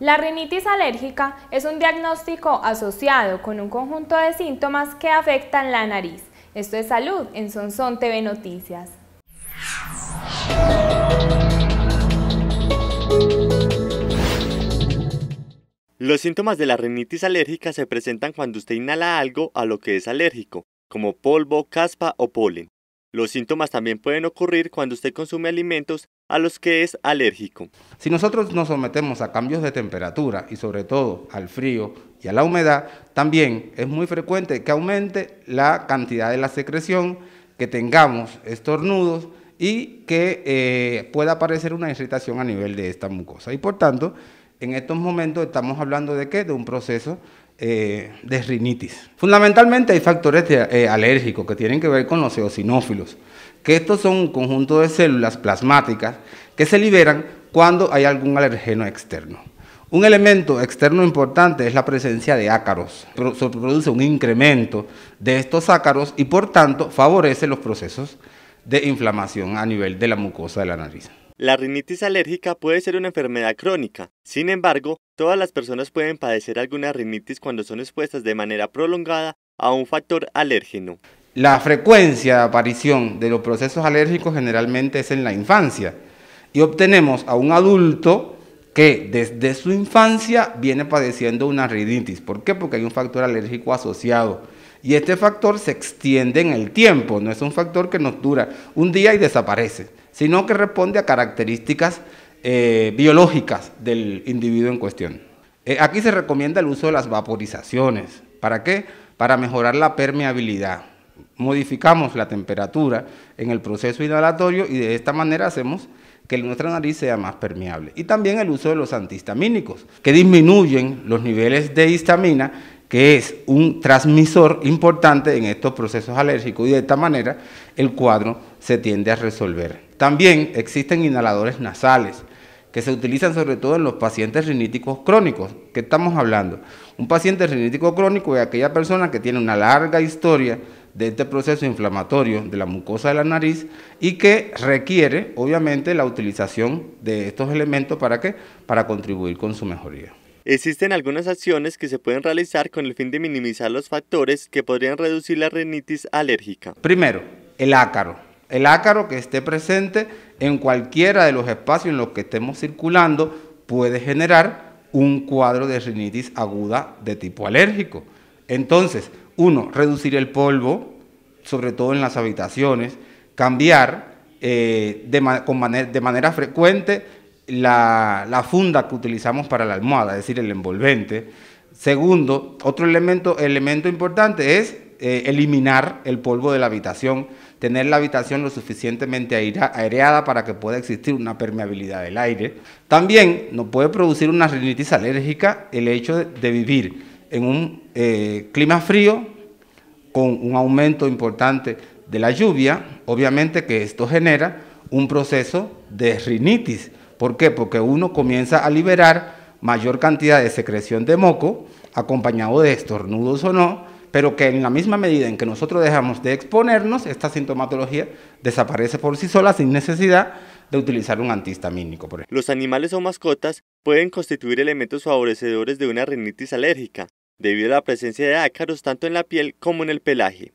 La rinitis alérgica es un diagnóstico asociado con un conjunto de síntomas que afectan la nariz. Esto es Salud en Sonson TV Noticias. Los síntomas de la rinitis alérgica se presentan cuando usted inhala algo a lo que es alérgico, como polvo, caspa o polen. Los síntomas también pueden ocurrir cuando usted consume alimentos a los que es alérgico. Si nosotros nos sometemos a cambios de temperatura y sobre todo al frío y a la humedad, también es muy frecuente que aumente la cantidad de la secreción, que tengamos estornudos y que eh, pueda aparecer una irritación a nivel de esta mucosa. Y por tanto, en estos momentos estamos hablando de qué? De un proceso eh, de rinitis. Fundamentalmente hay factores eh, alérgicos que tienen que ver con los eosinófilos, que estos son un conjunto de células plasmáticas que se liberan cuando hay algún alergeno externo. Un elemento externo importante es la presencia de ácaros. Se produce un incremento de estos ácaros y por tanto favorece los procesos de inflamación a nivel de la mucosa de la nariz. La rinitis alérgica puede ser una enfermedad crónica. Sin embargo, todas las personas pueden padecer alguna rinitis cuando son expuestas de manera prolongada a un factor alérgeno. La frecuencia de aparición de los procesos alérgicos generalmente es en la infancia y obtenemos a un adulto que desde su infancia viene padeciendo una rinitis. ¿Por qué? Porque hay un factor alérgico asociado. Y este factor se extiende en el tiempo, no es un factor que nos dura un día y desaparece, sino que responde a características eh, biológicas del individuo en cuestión. Eh, aquí se recomienda el uso de las vaporizaciones. ¿Para qué? Para mejorar la permeabilidad modificamos la temperatura en el proceso inhalatorio y de esta manera hacemos que nuestra nariz sea más permeable. Y también el uso de los antihistamínicos, que disminuyen los niveles de histamina, que es un transmisor importante en estos procesos alérgicos y de esta manera el cuadro se tiende a resolver. También existen inhaladores nasales que se utilizan sobre todo en los pacientes riníticos crónicos. ¿Qué estamos hablando? Un paciente rinítico crónico es aquella persona que tiene una larga historia de este proceso inflamatorio de la mucosa de la nariz y que requiere obviamente la utilización de estos elementos para qué para contribuir con su mejoría. Existen algunas acciones que se pueden realizar con el fin de minimizar los factores que podrían reducir la rinitis alérgica. Primero, el ácaro. El ácaro que esté presente en cualquiera de los espacios en los que estemos circulando puede generar un cuadro de rinitis aguda de tipo alérgico. Entonces, uno, reducir el polvo, sobre todo en las habitaciones, cambiar eh, de, manera frecuente la, funda que utilizamos para la almohada, es decir, el envolvente. Segundo, otro elemento, importante es eh, eliminar el polvo de la habitación, tener la habitación lo suficientemente aireada para que pueda existir una permeabilidad del aire. También nos puede producir una rinitis alérgica el hecho de vivir en un eh, clima frío con un aumento importante de la lluvia, obviamente que esto genera un proceso de rinitis. ¿Por qué? Porque uno comienza a liberar mayor cantidad de secreción de moco, acompañado de estornudos o no, pero que en la misma medida en que nosotros dejamos de exponernos, esta sintomatología desaparece por sí sola sin necesidad de utilizar un antihistamínico. Los animales o mascotas pueden constituir elementos favorecedores de una rinitis alérgica, debido a la presencia de ácaros tanto en la piel como en el pelaje.